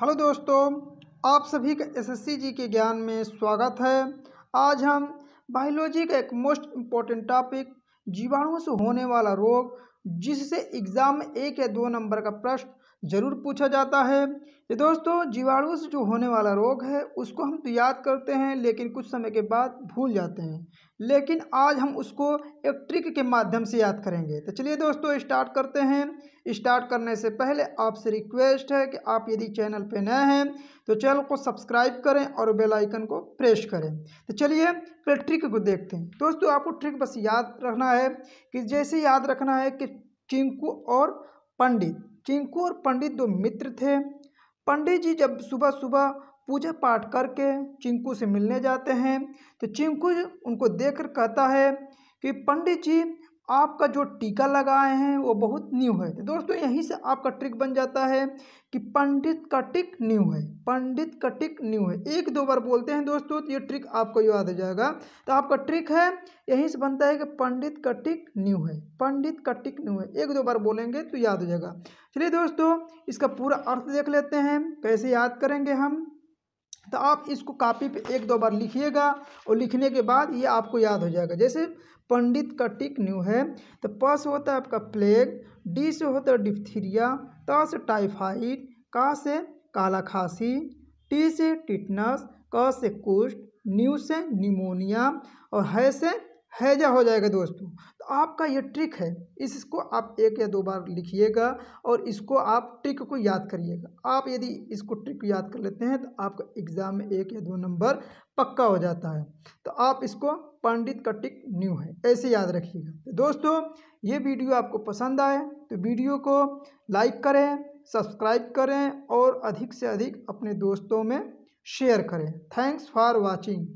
hello दोस्तों आप सभी का एसएससी जी के ज्ञान में स्वागत है आज हम बायोलॉजी का एक मोस्ट इम्पोर्टेंट टॉपिक जीवाणुओं से होने वाला रोग जिससे एग्ज़ाम में एक या दो नंबर का प्रश्न ज़रूर पूछा जाता है ये दोस्तों जीवाणु से जो होने वाला रोग है उसको हम तो याद करते हैं लेकिन कुछ समय के बाद भूल जाते हैं लेकिन आज हम उसको एक ट्रिक के माध्यम से याद करेंगे तो चलिए दोस्तों स्टार्ट करते हैं स्टार्ट करने से पहले आपसे रिक्वेस्ट है कि आप यदि चैनल पर नए हैं तो चैनल को सब्सक्राइब करें और बेल आइकन को प्रेस करें तो चलिए फिर ट्रिक को देखते हैं दोस्तों आपको ट्रिक बस याद रखना है कि जैसे याद रखना है कि चिंकू और पंडित चिंकू और पंडित दो मित्र थे पंडित जी जब सुबह सुबह पूजा पाठ करके चिंकू से मिलने जाते हैं तो चिंकू उनको देखकर कहता है कि पंडित जी आपका जो टीका लगाए हैं वो बहुत न्यू है तो दोस्तों यहीं से आपका ट्रिक बन जाता है कि पंडित का टिक न्यू है पंडित का टिक न्यू है एक दो बार बोलते हैं दोस्तों तो ये ट्रिक आपको याद हो जाएगा तो आपका ट्रिक है यहीं से बनता है कि पंडित का टिक न्यू है पंडित का टिक न्यू है एक दो बार बोलेंगे तो याद हो जाएगा चलिए दोस्तों इसका पूरा अर्थ देख लेते हैं कैसे याद करेंगे हम तो आप इसको कापी पे एक दो बार लिखिएगा और लिखने के बाद ये आपको याद हो जाएगा जैसे पंडित का टिक न्यू है तो प से होता है आपका प्लेग डी से होता है डिप्थीरिया त से टाइफाइड का से काला खांसी टी से टिटनस क से कुष्ठ न्यू से निमोनिया और है से हैजा हो जाएगा दोस्तों तो आपका ये ट्रिक है इसको आप एक या दो बार लिखिएगा और इसको आप ट्रिक को याद करिएगा आप यदि इसको ट्रिक याद कर लेते हैं तो आपका एग्ज़ाम में एक या दो नंबर पक्का हो जाता है तो आप इसको पंडित का ट्रिक न्यू है ऐसे याद रखिएगा तो दोस्तों ये वीडियो आपको पसंद आए तो वीडियो को लाइक करें सब्सक्राइब करें और अधिक से अधिक अपने दोस्तों में शेयर करें थैंक्स फॉर वॉचिंग